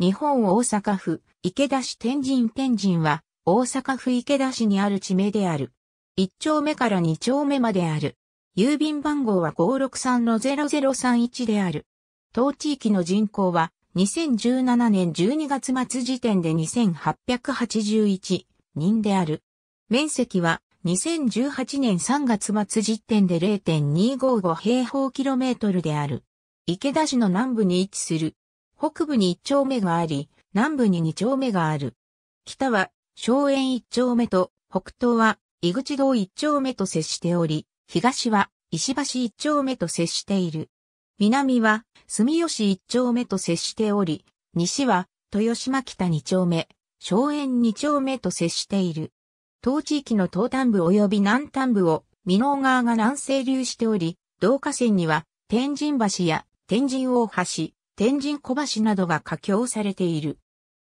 日本大阪府、池田市天神天神は、大阪府池田市にある地名である。1丁目から2丁目まである。郵便番号は563-0031である。当地域の人口は、2017年12月末時点で2881人である。面積は、2018年3月末時点で0.255平方キロメートルである。池田市の南部に位置する北部に1丁目があり、南部に2丁目がある。北は、荘園1丁目と、北東は、井口道1丁目と接しており、東は、石橋1丁目と接している。南は、住吉1丁目と接しており、西は、豊島北2丁目、荘園2丁目と接している。当地域の東端部及び南端部を、美濃川が南西流しており、同河川には、天神橋や天神大橋、天神小橋などが架橋されている。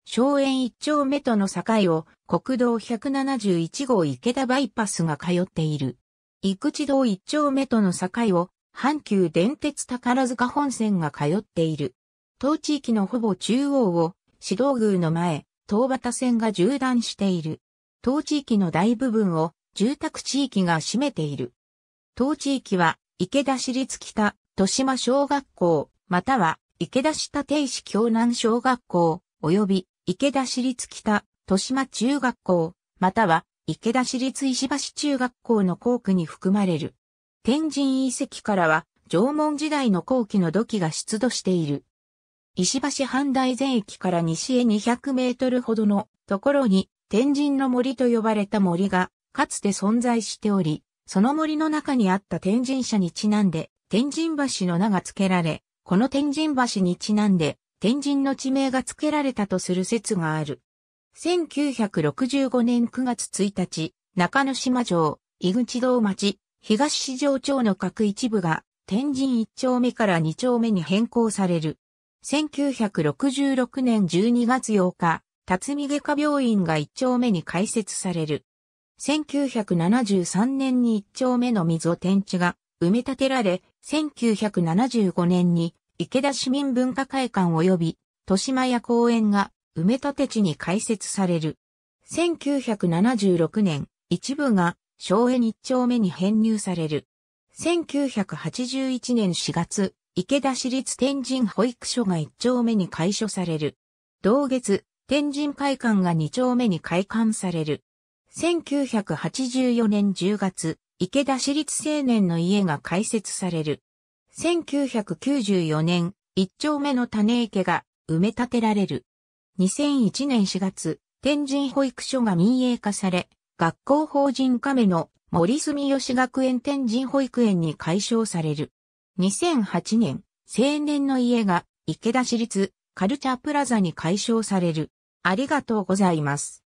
荘園一丁目との境を国道171号池田バイパスが通っている。生地道一丁目との境を阪急電鉄宝塚本線が通っている。当地域のほぼ中央を指導宮の前、東端線が縦断している。当地域の大部分を住宅地域が占めている。当地域は池田市立北豊島小学校または池田市立石京南小学校、及び池田市立北、豊島中学校、または池田市立石橋中学校の校区に含まれる。天神遺跡からは、縄文時代の後期の土器が出土している。石橋半大全駅から西へ200メートルほどのところに天神の森と呼ばれた森がかつて存在しており、その森の中にあった天神社にちなんで天神橋の名が付けられ、この天神橋にちなんで、天神の地名が付けられたとする説がある。1965年9月1日、中野島城、井口堂町、東市場町の各一部が、天神1丁目から2丁目に変更される。1966年12月8日、辰巳外科病院が1丁目に開設される。1973年に1丁目の溝天地が埋め立てられ、1975年に池田市民文化会館及び、豊島屋公園が埋め立て地に開設される。1976年、一部が昭恵一丁目に編入される。1981年4月、池田市立天神保育所が一丁目に開所される。同月、天神会館が二丁目に開館される。1984年10月、池田市立青年の家が開設される。1994年、一丁目の種池が埋め立てられる。2001年4月、天神保育所が民営化され、学校法人亀の森住吉学園天神保育園に解消される。2008年、青年の家が池田市立カルチャープラザに解消される。ありがとうございます。